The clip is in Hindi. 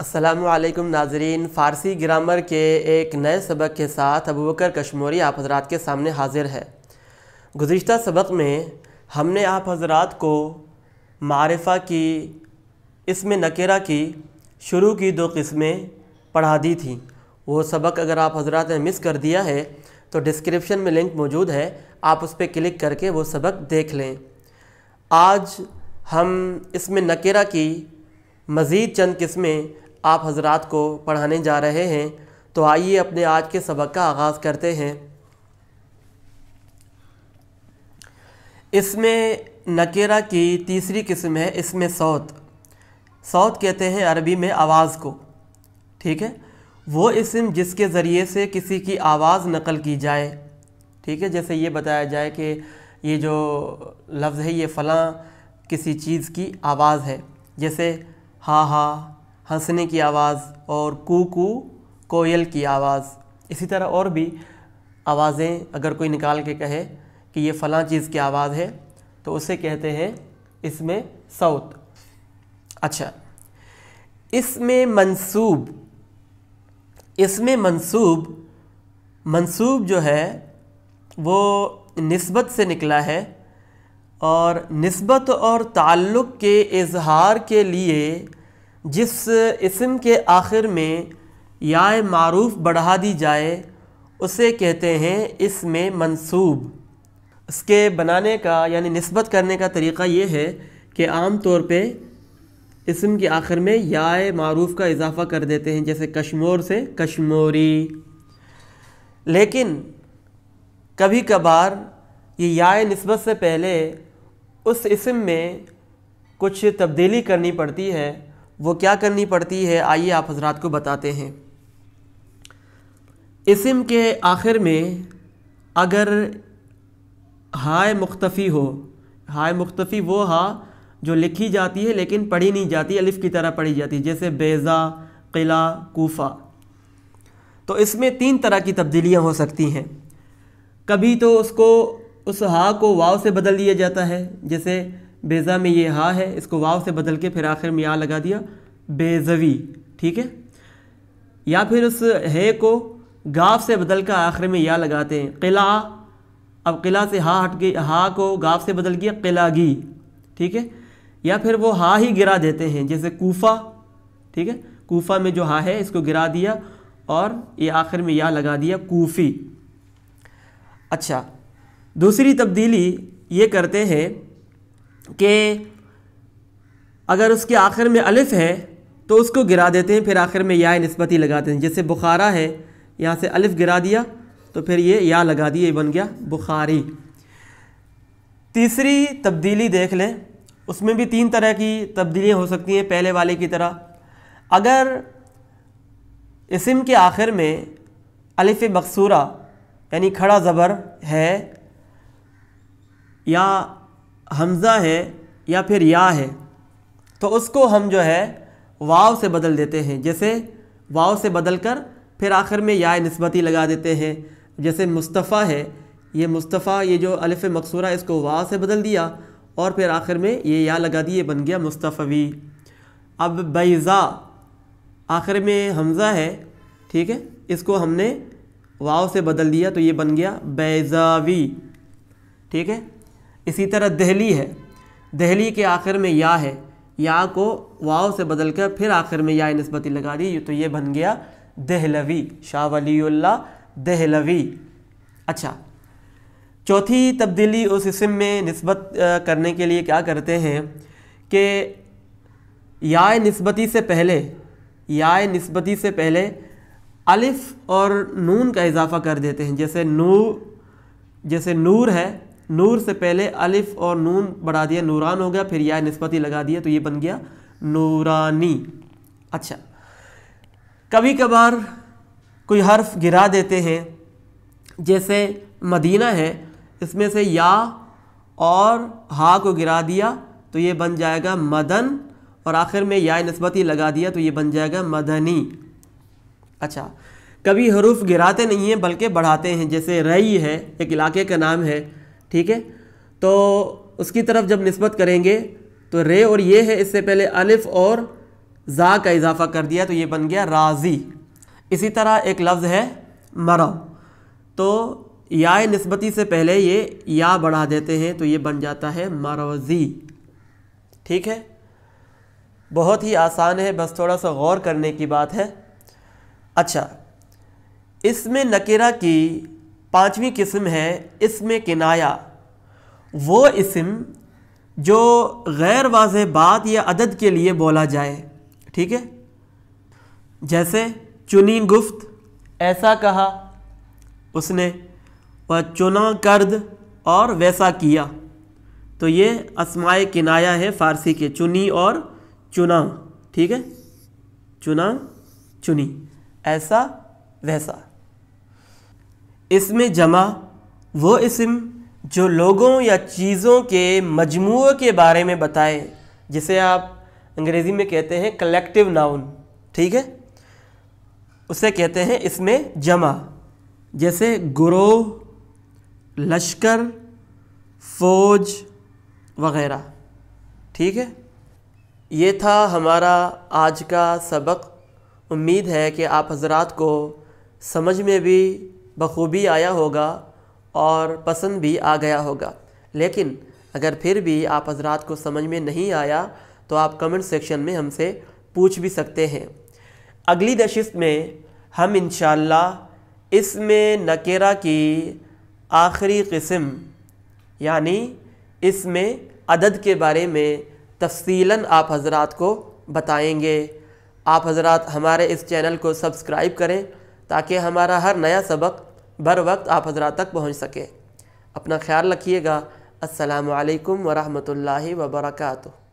असलम नाजरीन फ़ारसी ग्रामर के एक नए सबक के साथ अबू बकर आप हजरात के सामने हाजिर है गुज्त सबक में हमने आप हजरात को मारफ़ा की इसमें नकेरा की शुरू की दो किस्में पढ़ा दी थी वो सबक अगर आप हजरात ने मिस कर दिया है तो डिस्क्रिप्शन में लिंक मौजूद है आप उस पर क्लिक करके वो सबक देख लें आज हम इसमें नकेरा की मज़ीद चंद किस्में आप हजरात को पढ़ाने जा रहे हैं तो आइए अपने आज के सबक का आगाज़ करते हैं इसमें नकेरा की तीसरी किस्म है इसमें सौत सौत कहते हैं अरबी में आवाज़ को ठीक है वो इसम जिसके ज़रिए से किसी की आवाज़ नकल की जाए ठीक है जैसे ये बताया जाए कि ये जो लफ्ज़ है ये फ़लाँ किसी चीज़ की आवाज़ है जैसे हा हा हंसने की आवाज़ और कू कू कोयल की आवाज़ इसी तरह और भी आवाज़ें अगर कोई निकाल के कहे कि ये फ़लाँ चीज़ की आवाज़ है तो उसे कहते हैं इसमें सऊत अच्छा इसमें मंसूब इसमें मंसूब मंसूब जो है वो नस्बत से निकला है और नस्बत और ताल्लुक़ के इजहार के लिए जिस इसम के आखिर में याय मारूफ बढ़ा दी जाए उसे कहते हैं इसमें मंसूब इसके बनाने का यानी नस्बत करने का तरीक़ा ये है कि आम तौर पर इसम के आखिर में याय मारूफ का इजाफ़ा कर देते हैं जैसे कश्मोर से कश्मोरी लेकिन कभी कभार ये याय नस्बत से पहले उस इसम में कुछ तब्दीली करनी पड़ती है वो क्या करनी पड़ती है आइए आप हजरात को बताते हैं इसम के आखिर में अगर हाय मुख्तफ़ी हो हाय मुख्तफ़ी वो हा जो लिखी जाती है लेकिन पढ़ी नहीं जाती अलिफ़ की तरह पढ़ी जाती है जैसे बेज़ा किला कोफा तो इसमें तीन तरह की तब्दीलियाँ हो सकती हैं कभी तो उसको उस हा को वाव से बदल दिया जाता है जैसे बेज़ा में ये हा है इसको वाव से बदल के फिर आखिर में या लगा दिया बेजवी ठीक है या फिर उस है को गाफ से बदल कर आखिर में या लगाते हैं किला अब किला से हा हट गई हा को गाव से बदल किया किलागी ठीक है या फिर वो हा ही गिरा देते हैं जैसे कोफा ठीक है कोफा में जो हा है इसको गिरा दिया और ये आखिर में या लगा दिया कोफ़ी अच्छा दूसरी तब्दीली ये करते हैं कि अगर उसके आखिर में अलिफ है तो उसको गिरा देते हैं फिर आखिर में या नस्बती लगाते हैं जैसे बुखारा है यहाँ से अलिफ गिरा दिया तो फिर ये या लगा दिए बन गया बुखारी तीसरी तब्दीली देख लें उसमें भी तीन तरह की तब्दीलियाँ हो सकती हैं पहले वाले की तरह अगर इसम के आखिर में अलिफ मकसूरा यानी खड़ा ज़बर है या हमज़ा है या फिर या है तो उसको हम जो है वाव से बदल देते हैं जैसे वाव से बदल कर फिर आखिर में या नस्बती लगा देते हैं जैसे मुस्तफ़ा है ये मुस्तफ़ा ये जो अलिफ़ मकसूरा इसको वाव से बदल दिया और फिर आखिर में ये या लगा दी ये बन गया मुस्तफ़वी अब बैज़ा आखिर में हमज़ा है ठीक है इसको हमने वाव से बदल दिया तो ये बन गया बैज़ावी ठीक है इसी तरह दहली है दहली के आखिर में या है या को वाव से बदल कर फिर आखिर में या नस्बती लगा दी तो ये बन गया दहलवी शाह वलील्ला दहलवी अच्छा चौथी तब्दीली उस इसम में नस्बत करने के लिए क्या करते हैं कि या नस्बती से पहले या नस्बती से पहले अलिफ़ और नून का इजाफ़ा कर देते हैं जैसे नू जैसे नूर है नूर से पहले अलिफ और नून बढ़ा दिया नूरान हो गया फिर या नस्बती लगा दिया तो ये बन गया नूरानी अच्छा कभी कभार कोई हर्फ गिरा देते हैं जैसे मदीना है इसमें से या और हा को गिरा दिया तो ये बन जाएगा मदन और आखिर में या नस्बती लगा दिया तो ये बन जाएगा मदनी अच्छा कभी हरूफ गिराते नहीं हैं बल्कि बढ़ाते हैं जैसे रई है एक इलाके का नाम है ठीक है तो उसकी तरफ जब नस्बत करेंगे तो रे और ये है इससे पहले अलिफ और ज़ा का इजाफा कर दिया तो ये बन गया राज़ी इसी तरह एक लफ्ज़ है मरा तो या नस्बती से पहले ये या बढ़ा देते हैं तो ये बन जाता है मरवज़ी ठीक है बहुत ही आसान है बस थोड़ा सा गौर करने की बात है अच्छा इसमें नकेरा की पांचवी किस्म है इसमें किनाया वो इसम जो गैर वाज बात या अदद के लिए बोला जाए ठीक है जैसे चुनी गुफ्त ऐसा कहा उसने व चुना कर्द और वैसा किया तो ये असमाय किनाया है फ़ारसी के चुनी और चुना ठीक है चुना चुनी ऐसा वैसा इसमें जमा वो इसम जो लोगों या चीज़ों के मजमू के बारे में बताए जिसे आप अंग्रेज़ी में कहते हैं कलेक्टिव नाउन ठीक है उसे कहते हैं इसमें जमा जैसे ग्रोह लश्कर फौज वगैरह ठीक है ये था हमारा आज का सबक उम्मीद है कि आप हजरात को समझ में भी बखूबी आया होगा और पसंद भी आ गया होगा लेकिन अगर फिर भी आप हजरात को समझ में नहीं आया तो आप कमेंट सेक्शन में हमसे पूछ भी सकते हैं अगली नशिस्त में हम इन इसमें नकेरा की आखिरी किस्म यानी इसमें अदद के बारे में तफसीला आप हजरात को बताएंगे आप हजरात हमारे इस चैनल को सब्सक्राइब करें ताकि हमारा हर नया सबक बर वक्त आप हजरा तक पहुँच सके अपना ख्याल रखिएगा असलकम वरहमल वर्का